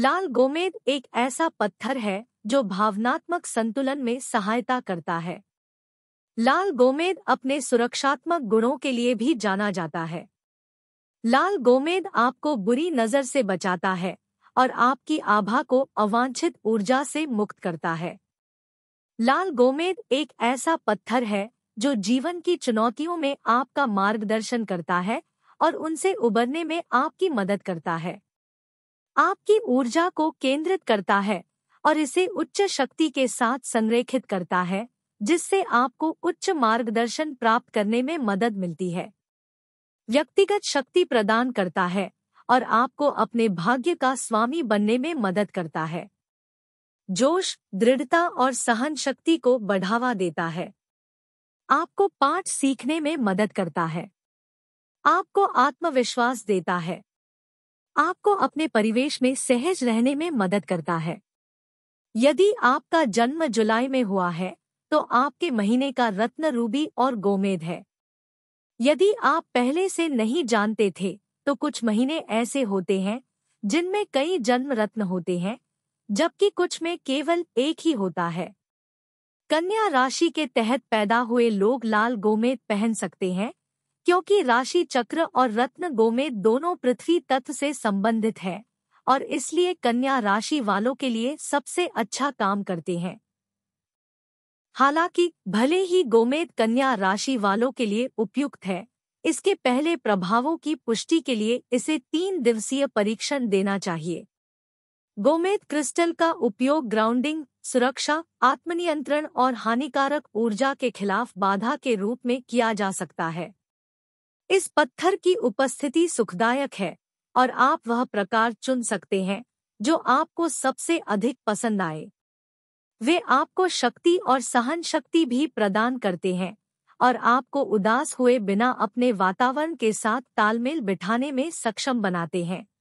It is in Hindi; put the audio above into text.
लाल गोमेद एक ऐसा पत्थर है जो भावनात्मक संतुलन में सहायता करता है लाल गोमेद अपने सुरक्षात्मक गुणों के लिए भी जाना जाता है लाल गोमेद आपको बुरी नजर से बचाता है और आपकी आभा को अवांछित ऊर्जा से मुक्त करता है लाल गोमेद एक ऐसा पत्थर है जो जीवन की चुनौतियों में आपका मार्गदर्शन करता है और उनसे उबरने में आपकी मदद करता है आपकी ऊर्जा को केंद्रित करता है और इसे उच्च शक्ति के साथ संरेखित करता है जिससे आपको उच्च मार्गदर्शन प्राप्त करने में मदद मिलती है व्यक्तिगत शक्ति प्रदान करता है और आपको अपने भाग्य का स्वामी बनने में मदद करता है जोश दृढ़ता और सहन शक्ति को बढ़ावा देता है आपको पाठ सीखने में मदद करता है आपको आत्मविश्वास देता है आपको अपने परिवेश में सहज रहने में मदद करता है यदि आपका जन्म जुलाई में हुआ है तो आपके महीने का रत्न रूबी और गोमेद है यदि आप पहले से नहीं जानते थे तो कुछ महीने ऐसे होते हैं जिनमें कई जन्म रत्न होते हैं जबकि कुछ में केवल एक ही होता है कन्या राशि के तहत पैदा हुए लोग लाल गोमेद पहन सकते हैं क्योंकि राशि चक्र और रत्न गोमेद दोनों पृथ्वी तत्व से संबंधित है और इसलिए कन्या राशि वालों के लिए सबसे अच्छा काम करते हैं हालांकि भले ही गोमेद कन्या राशि वालों के लिए उपयुक्त है इसके पहले प्रभावों की पुष्टि के लिए इसे तीन दिवसीय परीक्षण देना चाहिए गोमेद क्रिस्टल का उपयोग ग्राउंडिंग सुरक्षा आत्मनियंत्रण और हानिकारक ऊर्जा के खिलाफ बाधा के रूप में किया जा सकता है इस पत्थर की उपस्थिति सुखदायक है और आप वह प्रकार चुन सकते हैं जो आपको सबसे अधिक पसंद आए वे आपको शक्ति और सहन शक्ति भी प्रदान करते हैं और आपको उदास हुए बिना अपने वातावरण के साथ तालमेल बिठाने में सक्षम बनाते हैं